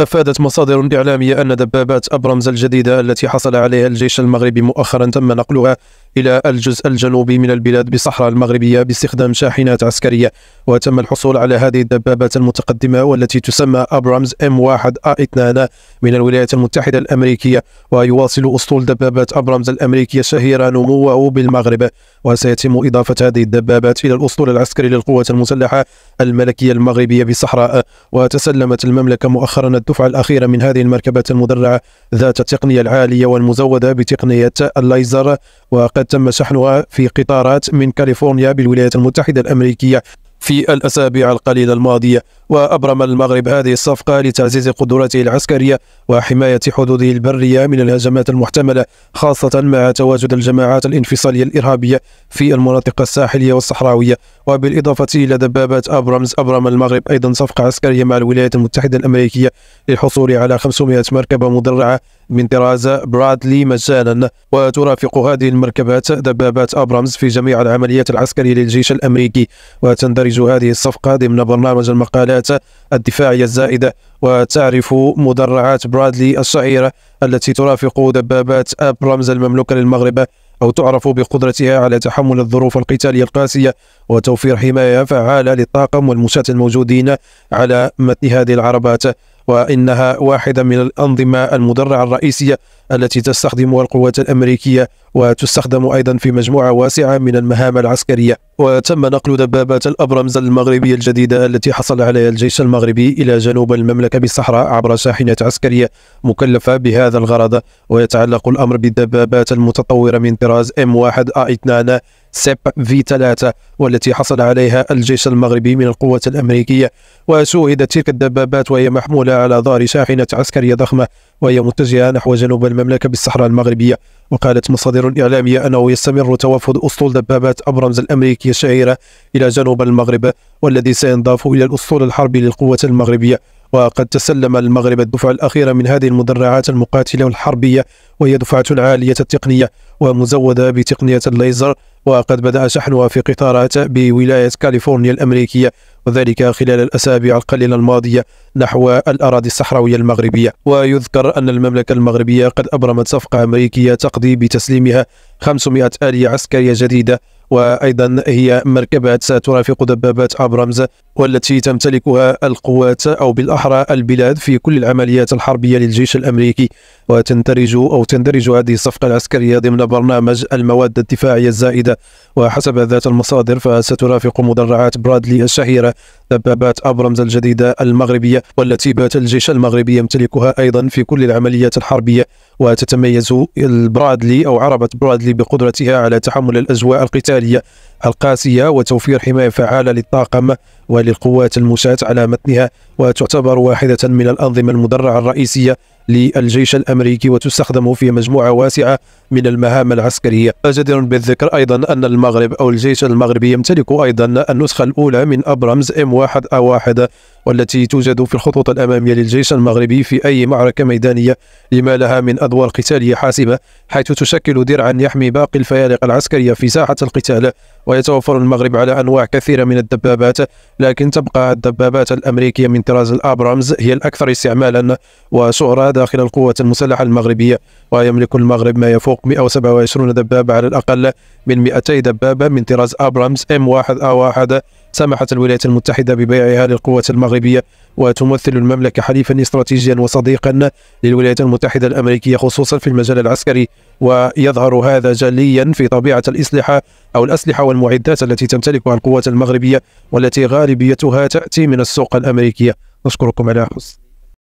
أفادت مصادر إعلامية أن دبابات أبرمز الجديدة التي حصل عليها الجيش المغربي مؤخرا تم نقلها إلى الجزء الجنوبي من البلاد بالصحراء المغربية باستخدام شاحنات عسكرية وتم الحصول على هذه الدبابات المتقدمة والتي تسمى أبرامز M1A2 من الولايات المتحدة الأمريكية ويواصل أسطول دبابات أبرامز الأمريكية الشهيرة نموه بالمغرب وسيتم إضافة هذه الدبابات إلى الأسطول العسكري للقوات المسلحة الملكية المغربية بالصحراء وتسلمت المملكة مؤخرا الدفعة الأخيرة من هذه المركبات المدرعة ذات التقنية العالية والمزودة بتقنية الليزر وقد تم شحنها في قطارات من كاليفورنيا بالولايات المتحدة الأمريكية في الأسابيع القليلة الماضية وأبرم المغرب هذه الصفقة لتعزيز قدراته العسكرية وحماية حدوده البرية من الهجمات المحتملة خاصة مع تواجد الجماعات الانفصالية الإرهابية في المناطق الساحلية والصحراوية وبالإضافة إلى دبابات أبرامز أبرم المغرب أيضا صفقة عسكرية مع الولايات المتحدة الأمريكية للحصول على 500 مركبة مدرعة من طراز برادلي مجانا وترافق هذه المركبات دبابات أبرامز في جميع العمليات العسكرية للجيش الأمريكي وتندرج هذه الصفقة ضمن برنامج المقالات الدفاعية الزائدة وتعرف مدرعات برادلي الشهيرة التي ترافق دبابات أبرامز المملوكة للمغرب أو تعرف بقدرتها على تحمل الظروف القتالية القاسية وتوفير حماية فعالة للطاقم والمشاة الموجودين على متن هذه العربات وإنها واحدة من الأنظمة المدرعة الرئيسية التي تستخدمها القوات الأمريكية وتستخدم أيضا في مجموعة واسعة من المهام العسكرية وتم نقل دبابات الأبرمز المغربية الجديدة التي حصل عليها الجيش المغربي إلى جنوب المملكة بالصحراء عبر شاحنة عسكرية مكلفة بهذا الغرض ويتعلق الأمر بالدبابات المتطورة من طراز M1A2 سيب في 3 والتي حصل عليها الجيش المغربي من القوات الأمريكية وشوهدت تلك الدبابات وهي محمولة على ظهر شاحنة عسكرية ضخمة وهي متجهة نحو جنوب المملكة بالصحراء المغربية وقالت مصادر إعلامية أنه يستمر توافد أسطول دبابات أبرمز الأمريكية الشهيرة إلى جنوب المغرب والذي سينضاف إلى الأسطول الحربي للقوات المغربية وقد تسلم المغرب الدفعة الأخيرة من هذه المدرعات المقاتلة الحربية وهي دفعة عالية التقنية ومزودة بتقنية الليزر وقد بدأ شحنها في قطارات بولاية كاليفورنيا الأمريكية وذلك خلال الأسابيع القليلة الماضية نحو الأراضي الصحراوية المغربية ويذكر أن المملكة المغربية قد أبرمت صفقة أمريكية تقضي بتسليمها 500 آلية عسكرية جديدة وأيضا هي مركبات سترافق دبابات أبرامز والتي تمتلكها القوات أو بالأحرى البلاد في كل العمليات الحربية للجيش الأمريكي وتندرج أو تندرج هذه الصفقة العسكرية ضمن برنامج المواد الدفاعية الزائدة وحسب ذات المصادر فسترافق مدرعات برادلي الشهيرة دبابات أبرمز الجديدة المغربية والتي بات الجيش المغربي يمتلكها أيضا في كل العمليات الحربية وتتميز البرادلي أو عربة برادلي بقدرتها على تحمل الأجواء القتالية القاسية وتوفير حماية فعالة للطاقم وللقوات المشاة على متنها وتعتبر واحدة من الأنظمة المدرعة الرئيسية للجيش الأمريكي وتستخدم في مجموعة واسعة من المهام العسكرية جدير بالذكر أيضا أن المغرب أو الجيش المغربي يمتلك أيضا النسخة الأولى من أبرامز M1A1 والتي توجد في الخطوط الأمامية للجيش المغربي في أي معركة ميدانية لما لها من أدوار قتالية حاسمة حيث تشكل درعا يحمي باقي الفيالق العسكرية في ساحة القتال ويتوفر المغرب على أنواع كثيرة من الدبابات لكن تبقى الدبابات الأمريكية من طراز الأبرامز هي الأكثر استعمالا وشهرة داخل القوات المسلحة المغربية ويملك المغرب ما يفوق 127 دبابة على الأقل من 200 دبابة من طراز أبرامز M1A1 سمحت الولايات المتحدة ببيعها للقوات المغربية المغربية وتمثل المملكة حليفا استراتيجيا وصديقا للولايات المتحدة الأمريكية خصوصا في المجال العسكري ويظهر هذا جليا في طبيعة الأسلحة أو الأسلحة والمعدات التي تمتلكها القوات المغربية والتي غالبيتها تأتي من السوق الأمريكية نشكركم على حسن